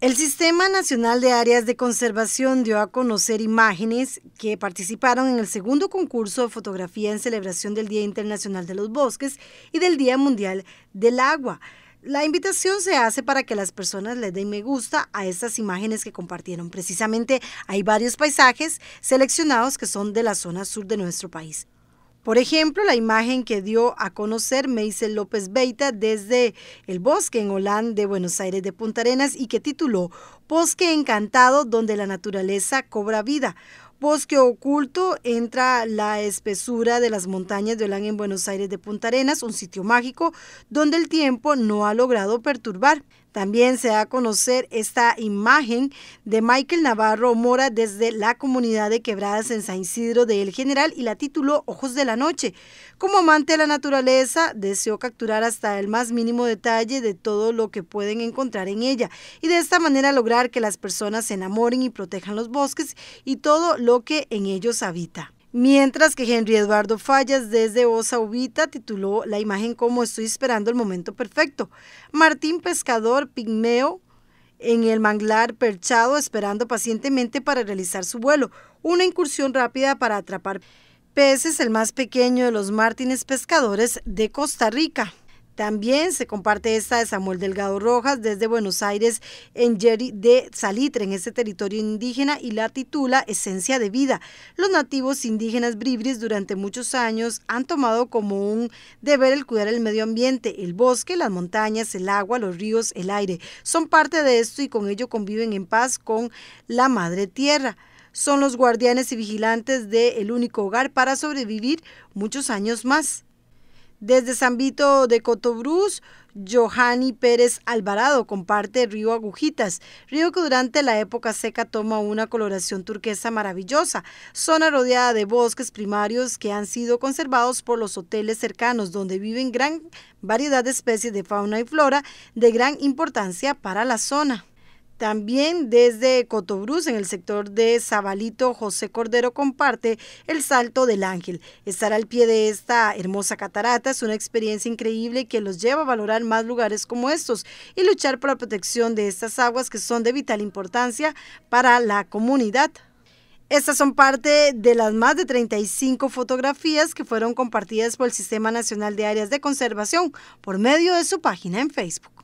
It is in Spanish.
El Sistema Nacional de Áreas de Conservación dio a conocer imágenes que participaron en el segundo concurso de fotografía en celebración del Día Internacional de los Bosques y del Día Mundial del Agua. La invitación se hace para que las personas les den me gusta a estas imágenes que compartieron. Precisamente hay varios paisajes seleccionados que son de la zona sur de nuestro país. Por ejemplo, la imagen que dio a conocer Meisel López Beita desde el bosque en Holán de Buenos Aires de Punta Arenas y que tituló Bosque encantado donde la naturaleza cobra vida. Bosque oculto entra la espesura de las montañas de Holán en Buenos Aires de Punta Arenas, un sitio mágico donde el tiempo no ha logrado perturbar. También se da a conocer esta imagen de Michael Navarro Mora desde la comunidad de Quebradas en San Isidro de El General y la tituló Ojos de la Noche. Como amante de la naturaleza, deseó capturar hasta el más mínimo detalle de todo lo que pueden encontrar en ella y de esta manera lograr que las personas se enamoren y protejan los bosques y todo lo que en ellos habita. Mientras que Henry Eduardo Fallas desde Osa Ubita tituló la imagen como Estoy esperando el momento perfecto. Martín Pescador Pigmeo en el manglar perchado esperando pacientemente para realizar su vuelo, una incursión rápida para atrapar peces, el más pequeño de los martines pescadores de Costa Rica. También se comparte esta de Samuel Delgado Rojas desde Buenos Aires en Jerry de Salitre, en este territorio indígena, y la titula Esencia de Vida. Los nativos indígenas bribris durante muchos años han tomado como un deber el cuidar el medio ambiente, el bosque, las montañas, el agua, los ríos, el aire. Son parte de esto y con ello conviven en paz con la madre tierra son los guardianes y vigilantes del único hogar para sobrevivir muchos años más. Desde San Vito de Cotobruz, Johanny Pérez Alvarado comparte río Agujitas, río que durante la época seca toma una coloración turquesa maravillosa, zona rodeada de bosques primarios que han sido conservados por los hoteles cercanos donde viven gran variedad de especies de fauna y flora de gran importancia para la zona. También desde Cotobruz, en el sector de Zabalito, José Cordero comparte el Salto del Ángel. Estar al pie de esta hermosa catarata es una experiencia increíble que los lleva a valorar más lugares como estos y luchar por la protección de estas aguas que son de vital importancia para la comunidad. Estas son parte de las más de 35 fotografías que fueron compartidas por el Sistema Nacional de Áreas de Conservación por medio de su página en Facebook.